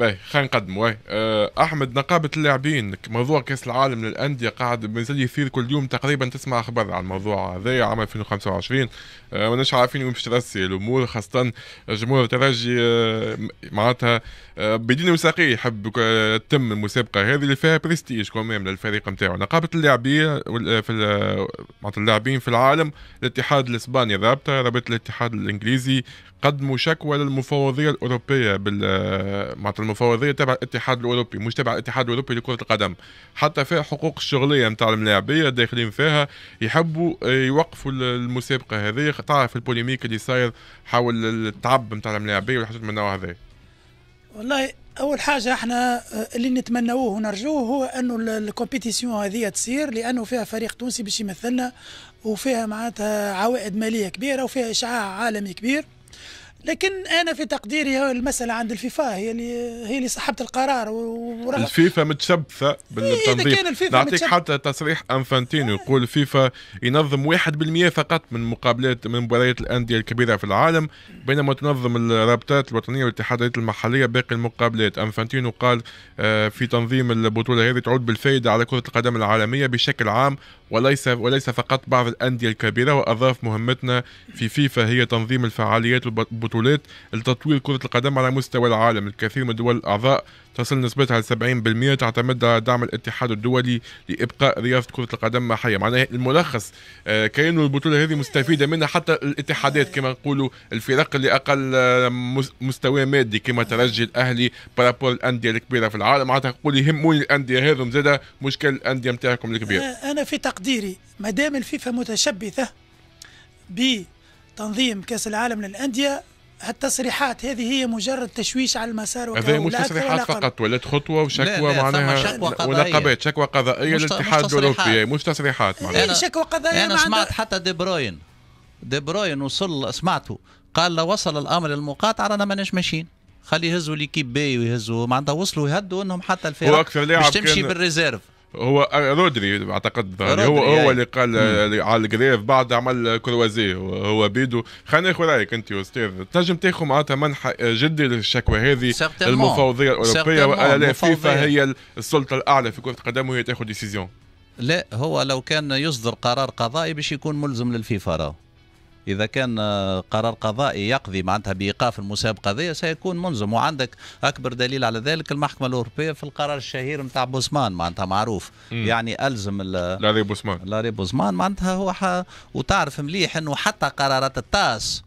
باهي خلينا نقدموا وي آه، احمد نقابه اللاعبين موضوع كاس العالم للانديه قاعد مازال يصير كل يوم تقريبا تسمع اخبار عن الموضوع هذا عام 2025 ماناش عارفين وين باش ترسي الامور خاصه جمهور الترجي آه، معناتها آه، بدين وساقي يحب تتم المسابقه هذه اللي فيها برستيج كومام للفريق نتاعو نقابه اللاعبين في معناتها اللاعبين في العالم الاتحاد الاسباني رابطه رابطه الاتحاد الانجليزي قدموا شكوى للمفوضيه الاوروبيه بال معناتها المفوضيه تبع الاتحاد الاوروبي مش تبع الاتحاد الاوروبي لكره القدم حتى فيها حقوق الشغليه نتاع الملاعبيه داخلين فيها يحبوا آه، يوقفوا المسابقه هذه تعرف البوليميك اللي صاير حول التعب نتاع الملاعبيه والحاجات من النوع هذا والله اول حاجه احنا آه، اللي نتمنوه ونرجوه هو انه الكومبيتيسيون هذه تصير لانه فيها فريق تونسي باش يمثلنا وفيها معناتها عوائد ماليه كبيره وفيها اشعاع عالمي كبير لكن انا في تقديري المساله عند الفيفا هي اللي هي اللي صاحبه القرار الفيفا متشبثه إيه، بالتنظيم إيه نعطيك حتى تصريح انفانتينو يقول الفيفا ينظم 1% فقط من مقابلات من مباريات الانديه الكبيره في العالم بينما تنظم الرابطات الوطنيه والاتحادات المحليه باقي المقابلات انفانتينو قال آه، في تنظيم البطوله هذه تعود بالفائده على كره القدم العالميه بشكل عام وليس وليس فقط بعض الأندية الكبيرة وأضاف مهمتنا في فيفا هي تنظيم الفعاليات والبطولات لتطوير كرة القدم على مستوى العالم الكثير من الدول الأعضاء تصل نسبتها ل 70% تعتمد على دعم الاتحاد الدولي لابقاء رياضه كره القدم حيه معناها الملخص آه، كانه البطوله هذه مستفيده منها حتى الاتحادات كما نقولوا الفرق اللي اقل آه، مستوى مادي كما ترجي الاهلي برابول الانديه الكبيره في العالم معناتها تقول يهموني الانديه هذم زاد مشكل الانديه نتاعكم الكبير آه، انا في تقديري ما دام الفيفا متشبثه بتنظيم كاس العالم للانديه التصريحات هذه هي مجرد تشويش على المسار هذه مش تصريحات فقط ولات خطوه وشكوى معناها شكوى ولقبات شكوى قضائيه للاتحاد الاوروبي مش تصريحات معناها أنا شكوى قضائيه انا سمعت حتى دي بروين دي بروين وصل سمعته قال لو وصل الامر للمقاطعه رانا ماناش ماشيين خلي يهزوا ليكيب بي ويهزوا معناتها وصلوا يهدوا انهم حتى الفرق مش تمشي بالريزيرف هو آه، رودري اعتقد يعني، رودري هو هو إيه. اللي قال آه، على الجريف بعد عمل كروازي هو بيدو خلينا ناخذ رايك انت يا استاذ تنجم تاخذ معناتها منح جدي للشكوى هذه المفوضيه الاوروبيه ولا لا فيفا هي السلطه الاعلى في كره القدم وهي تاخذ ديسيزيون لا هو لو كان يصدر قرار قضائي باش يكون ملزم للفيفا راه إذا كان آه، قرار قضائي يقضي معناتها بإيقاف المسابقة ذي سيكون منظم وعندك أكبر دليل على ذلك المحكمة الأوروبية في القرار الشهير نتاع بوسمان معناتها معروف مم. يعني ألزم لاري بوسمان لاري بوسمان معناتها هو ح... وتعرف مليح أنه حتى قرارات التاس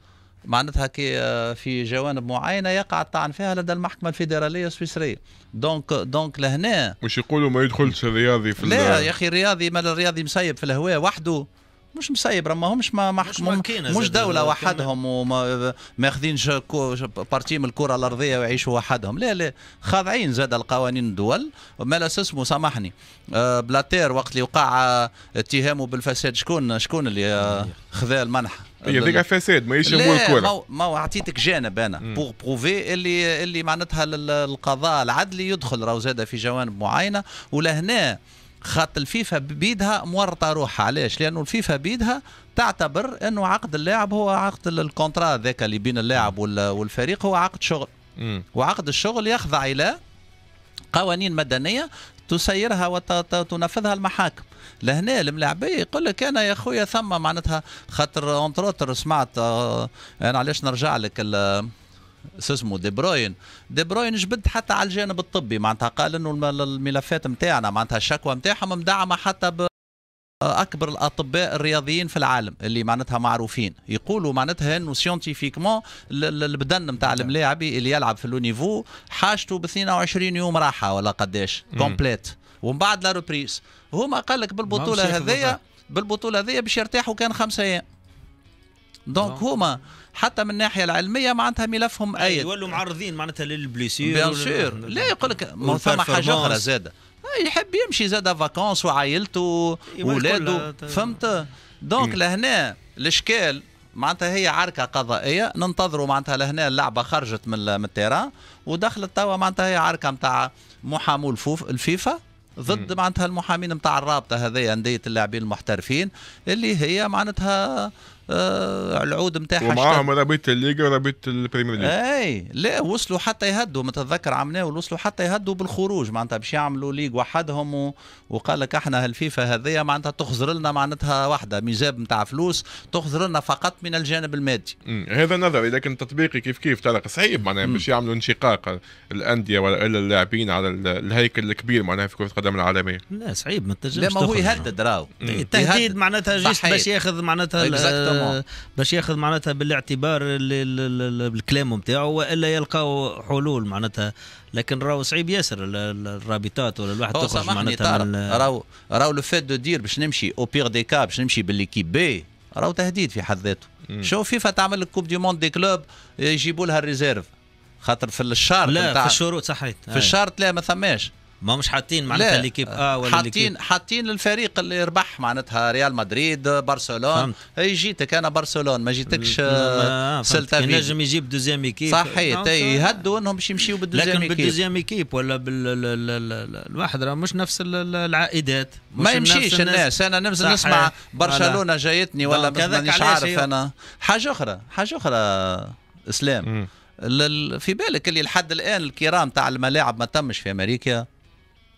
معناتها كي آه، في جوانب معينه يقع الطعن فيها لدى المحكمه الفيدراليه السويسريه دونك دونك لهنا مش يقولوا ما يدخلش الرياضي في لا يا اخي الرياضي مال الرياضي مسيب في الهواء وحده مش مسيبره ماهمش ما محكمهم مش دوله وحدهم وماخذين بارتي من الكره الارضيه ويعيشوا وحدهم لا لا خاضعين زاد القوانين الدول ما لا اسمه سامحني آه، بلاتير وقت اللي وقع آه، اتهامه بالفساد شكون شكون اللي آه، خذا المنحه ديك فساد ماهيش مو الكره ما ما عطيتك جانب انا بوغ بروفي اللي اللي معناتها القضاء العدلي يدخل راهو زاد في جوانب معينه ولهنا خاطر الفيفا بيدها مورطه روحها علاش لانه الفيفا بيدها تعتبر انه عقد اللاعب هو عقد الكونترا ذاك اللي بين اللاعب والفريق هو عقد شغل وعقد الشغل يخضع الى قوانين مدنيه تسيرها وتنفذها المحاكم لهنا الملاعبيه يقول لك انا يا خويا ثم معناتها خاطر اونتروتر سمعت آه، انا علاش نرجع لك اسمه دي بروين دي بروين جبد حتى على الجانب الطبي معناتها قال انه الملفات نتاعنا معناتها الشكوى نتاعهم مدعمه حتى ب اكبر الاطباء الرياضيين في العالم اللي معناتها معروفين يقولوا معناتها انه سيونتيفيكمون البدن نتاع نعم. الملاعب اللي يلعب في لونيفو حاجته ب 22 يوم راحه ولا قداش كومبليت ومن بعد لا ريبريس هما قال لك بالبطوله هذيا بالبطوله هذيا باش يرتاحوا كان خمسة ايام دونك هما حتى من الناحيه العلميه معناتها ملفهم ايد آية. يولوا معرضين معناتها للبليسير بيان سور لا يقول لك ثم حاجه اخرى زاده آه، يحب يمشي زاد فاكونس وعائلته وولاده فهمت دونك إيه. لهنا الاشكال معناتها هي عركه قضائيه ننتظروا معناتها لهنا اللعبه خرجت من من التيران ودخلت توا معناتها هي عركه نتاع محامو الفيفا ضد معناتها المحامين نتاع الرابطه هذيا انديه اللاعبين المحترفين اللي هي معناتها آه العود نتاعها ومعاهم رابطه الليغا ورابطه البريمير ليغ اي لا وصلوا حتى يهدوا متذكر عمناول وصلوا حتى يهدوا بالخروج معناتها باش يعملوا ليغ وحدهم و... وقال لك احنا الفيفا هذيا معناتها تخزر لنا معناتها واحده ميزاب نتاع فلوس تخزر لنا فقط من الجانب المادي هذا نظري لكن تطبيقي كيف كيف ترى صعيب معناها باش يعملوا انشقاق الانديه ولا اللاعبين على الهيكل الكبير معناها في كره القدم العالميه لا صعيب ما تنجمش لا ما هو يهدد راهو التهديد معناتها جيش باش ياخذ معناتها باش ياخذ معناتها بالاعتبار الكلام نتاعو والا يلقاو حلول معناتها لكن راهو صعيب ياسر الرابطات ولا الواحد تخرج معناتها من راهو راهو لو فات دو دير باش نمشي او بيغ دي كا باش نمشي بالليكيب بي راهو تهديد في حد ذاته شو فيفا تعمل لك كوب دي موند دي كلوب يجيبوا لها الريزيرف خاطر في الشارت لا في الشروط صحيت في الشارت لا ما ثماش ما مش حاطين معناتها ليكيب اه ولا حاطين حاطين الفريق اللي ربح معناتها ريال مدريد برشلون اي جيتك انا برشلون ما جيتكش سلتا فيجو ينجم يجيب دوزيام ايكيب صحيح يهدوا انهم باش يمشيوا بالدوزيام ايكيب لكن بالدوزيام ايكيب ولا بالواحد راه مش نفس العائدات ما يمشيش الناس انا نمزل نسمع برشلونه جايتني ولا مانيش عارف انا حاجه اخرى حاجه اخرى اسلام في بالك اللي لحد الان الكرام تاع الملاعب ما تمش في امريكا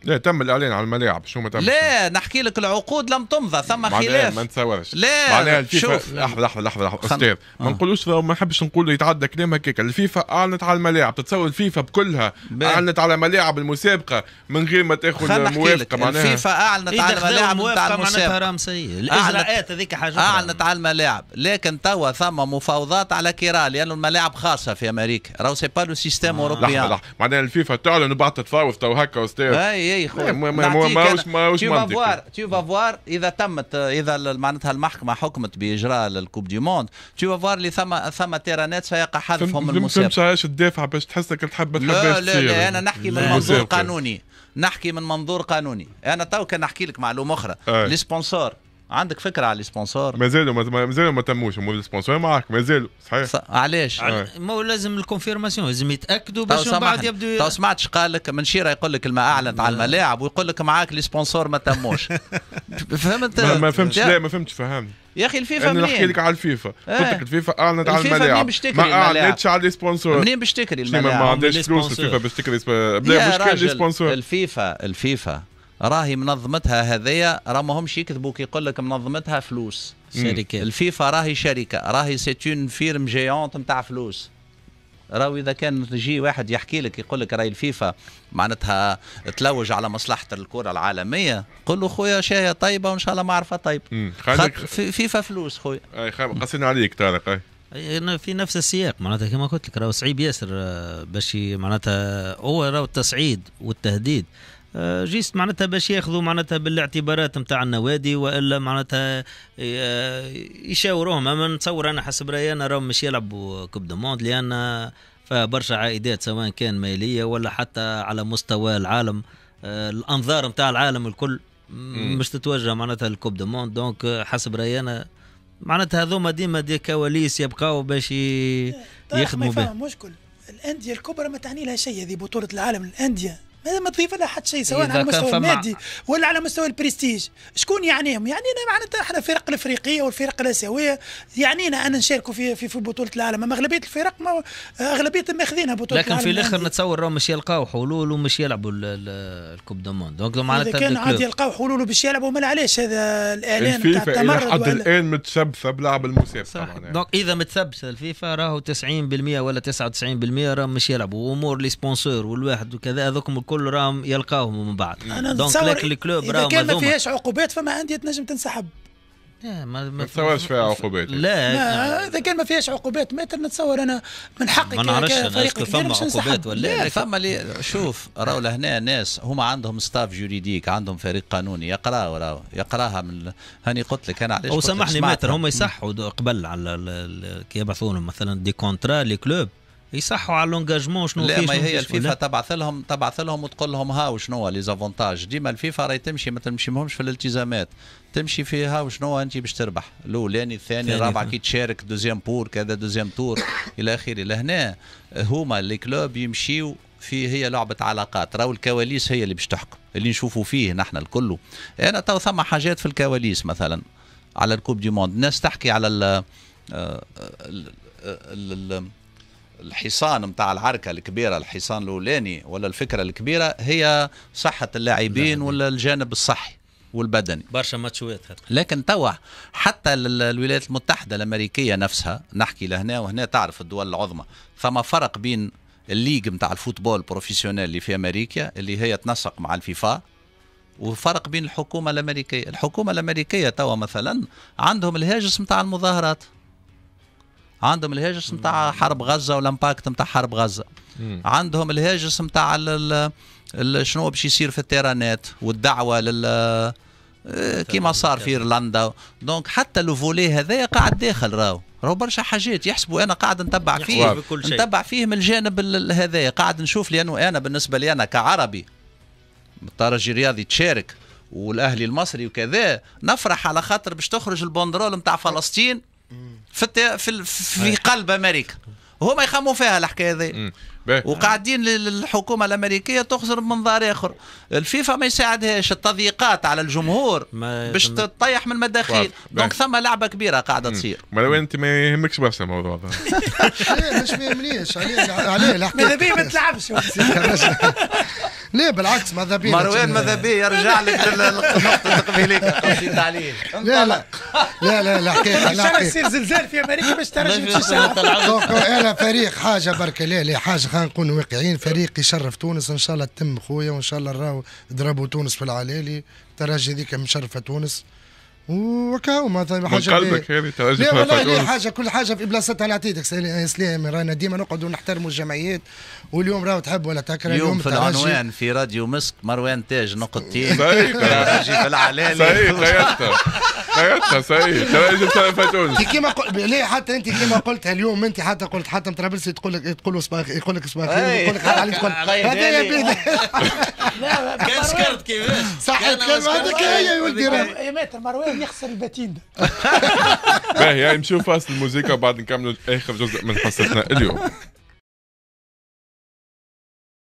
لا تم الاعلان على الملاعب شو ما تم لا نحكي لك العقود لم تمضى ثم خلاف ما نتصورش لا شوف. لحظه لحظه لحظه لحظه استاذ ما آه. نقولوش ما نحبش نقول يتعدى كلام هكاك الفيفا اعلنت على الملاعب تتصور الفيفا بكلها بيه. اعلنت على ملاعب المسابقه من غير ما تاخذ موافقه معناها الفيفا اعلنت على الملاعب نتاع المسابقه حرام سيء الاجراءات هذيك حاجه اعلنت على الملاعب لكن توا ثم مفاوضات على كيرا لانه الملاعب خاصه في امريكا راهو سي با لو سيستيم اوروبيان معناها الفيفا تعلن وبعد تتفاوض تو هكا استاذ اي إيه، خويا ماهوش ماهوش tu فا فوار اذا تمت اذا معناتها المحكمه حكمت باجراء الكوب دي موند تي فا فوار اللي ثم ثم تيرانات سيقع حذفهم من المسابقه ما فهمتش الدافع باش تحسك تحب لا لا لا انا نحكي من منظور قانوني نحكي من منظور قانوني انا تو كان نحكي لك معلومه اخرى لي سبونسور عندك فكره على السبونسور مازالوا مازالوا ما تموش هما السبونسور معاك مازالوا صحيح علاش؟ آه. ما هو لازم الكونفيرماسيون لازم يتاكدوا باش من بعد يبدو تو سمعتش قال لك منشيره يقول لك ما اعلنت على الملاعب ويقول لك معاك السبونسور ما تموش فهمت ما, ما فهمتش لا ما فهمتش فهمني يا اخي الفيفا منين؟ نحكي لك على الفيفا إيه. قلت لك الفيفا اعلنت على الملاعب الفيفا ما اعلنتش على السبونسور منين باش تكري الملاعب؟ ما عندهاش فلوس الفيفا باش تكري بلا مشكل الفيفا الفيفا راهي منظمتها هذيا راه ماهمش يكذبوا كي يقول لك منظمتها فلوس شركه الفيفا راهي شركه راهي سي اون فيرم جيونت نتاع فلوس راهو اذا كان يجي واحد يحكي لك يقول لك راهي الفيفا معناتها تلوج على مصلحه الكره العالميه قل له خويا شايه طيبه وان شاء الله معرفه طيبه خاطر فيفا فلوس خويا اي قصينا عليك طارق اي في نفس السياق معناتها كما قلت لك راهو صعيب ياسر آه، باش معناتها هو راهو التصعيد والتهديد آه، جيست معناتها باش ياخذوا معناتها بالاعتبارات نتاع النوادي والا معناتها آه، يشاوروهم اما نتصور انا حسب رايي انا راهم مش يلعبوا كوب دو موند لان فبرشا عائدات سواء كان ماليه ولا حتى على مستوى العالم آه، الانظار نتاع العالم الكل مش تتوجه معناتها الكوب دو موند دونك حسب رايي انا معناتها هذوما ديما دي كواليس يبقاو باش طيب، يخدموا به مشكل الانديه الكبرى ما تعني لها شيء هذه بطوله العالم الانديه هذا ما تضيف لها حتى شيء سواء على المستوى المادي ولا على مستوى البرستيج شكون يعنيهم يعنينا معناتها احنا الفرق الافريقيه والفرق الاسيويه يعنينا ان نشاركوا في في, في بطوله العالم اما اغلبيه الفرق ما اغلبيه ماخذينها بطوله لكن العالم في الاخر نتصور راهم مش يلقاو حلول ومش يلعبوا الكوب دو موند دونك معناتها كان عاد يلقاو حلول وباش يلعبوا ما علاش هذا الاعلان تاع التمرد حد الان متشبثه بلعب المسابقه دونك اذا متثبته الفيفا راهو 90% ولا 99% راهم مش يلعبوا وامور لي سبونسور والواحد وكذا هذوك الكل كل راهم يلقاهم من بعد دونك لك الكلوب اذا كان ما فيهاش عقوبات فما انديه تنجم تنسحب ما ما تصورش فيها عقوبات لا اذا كان ما فيهاش عقوبات ما نتصور انا من حقي ما نعرفش فريق فما عقوبات ولا لا فما اللي شوف راهو لهنا ناس هما عندهم ستاف جوريديك عندهم فريق قانوني يقراوا راهو يقراها من هاني قلت لك انا علاش او سامحني ماتر هما يصحوا قبل على كي يبعثوا لهم مثلا دي كونترا لي كلوب يصحوا على لونجاجمون شنو لا ما هي الفيفا تبعث لهم تبعث لهم وتقول لهم هاو شنو لي زافونتاج ديما الفيفا راهي تمشي ما تمشيهمش في الالتزامات تمشي فيها وشنو انت باش تربح الاولاني الثاني الرابع كي تشارك دوزيام بور كذا دوزيام تور الى اخره لهنا هما لي كلوب يمشيو في هي لعبة علاقات راهو الكواليس هي اللي باش تحكم اللي نشوفوا فيه نحن الكل انا تو ثم حاجات في الكواليس مثلا على الكوب دي موند الناس تحكي على ال آه، الحصان نتاع العركة الكبيرة الحصان الأولاني ولا الفكرة الكبيرة هي صحة اللاعبين ولا الجانب الصحي والبدني برشا ماتشوات لكن توا حتى الولايات المتحدة الأمريكية نفسها نحكي لهنا وهنا تعرف الدول العظمى فما فرق بين الليج نتاع الفوتبول بروفيسيونيل اللي في أمريكا اللي هي تنسق مع الفيفا وفرق بين الحكومة الأمريكية الحكومة الأمريكية توا مثلا عندهم الهاجس نتاع المظاهرات عندهم الهاجس نتاع حرب غزه والامباكت نتاع حرب غزه عندهم الهاجس نتاع شنو باش يصير في التيرانات والدعوه لل آه، كيما صار في ايرلندا دونك حتى لو فولي هذايا قاعد داخل راهو راهو برشا حاجات يحسبوا انا قاعد نتبع فيه نتبع فيه من الجانب هذايا قاعد نشوف لانه انا بالنسبه لي انا كعربي الترجي الرياضي تشارك والاهلي المصري وكذا نفرح على خاطر باش تخرج البندرول نتاع فلسطين في في, في قلب امريكا هما يخموا فيها الحكايه هذه وقاعدين للحكومه الامريكيه تخسر منظار اخر الفيفا ما يساعدهاش التضييقات على الجمهور باش تطيح من المداخيل دونك ثم لعبه كبيره قاعده تصير لو انت ما يهمكش برشا الموضوع هذا مش ما يهمنيش عليه عليه الحكايه ماذا بيه ما تلعبش ليه بالعكس ماذا بيه مروان ماذا بيه يرجع لك للنقطة التقبيليه قصيت عليه لا لا لا لا لا حقيقة لا حقيقة يصير زلزال في أمريكا باش ترجع دونك أنا فريق حاجة برك لا لا حاجة خلينا نكون واقعيين فريق يشرف تونس إن شاء الله تتم خويا وإن شاء الله راهو ضربوا تونس في العلالي ترجي هذيك مشرفة تونس وكاو مثلا حاجه قلبك هذه توجه لا لا حاجه كل حاجه في بلاصتها على عتيدك سلام رانا ديما نقعدوا نحترموا الجمعيات واليوم راهو تحب ولا تكره اليوم, اليوم في العنوان في راديو مسك مروان تاج نقطتين راجي في العلالي صحيح غيرتها غيرتها صحيح ترى فاتونس كيما قلت لا حتى انت كيما قلت اليوم انت حتى قلت حتى مطرابلسي تقول لك تقول له صباح يقول لك صباح يقول لك علي تقول لا كان سكرت كيفاش صح كان هذاك هي يا أيوة. ولدي يا أيوة. إيه، ماتر مروان يخسر الباتين باهي نمشيو فاصل الموسيقى بعد نكملوا اخر جزء من حصتنا اليوم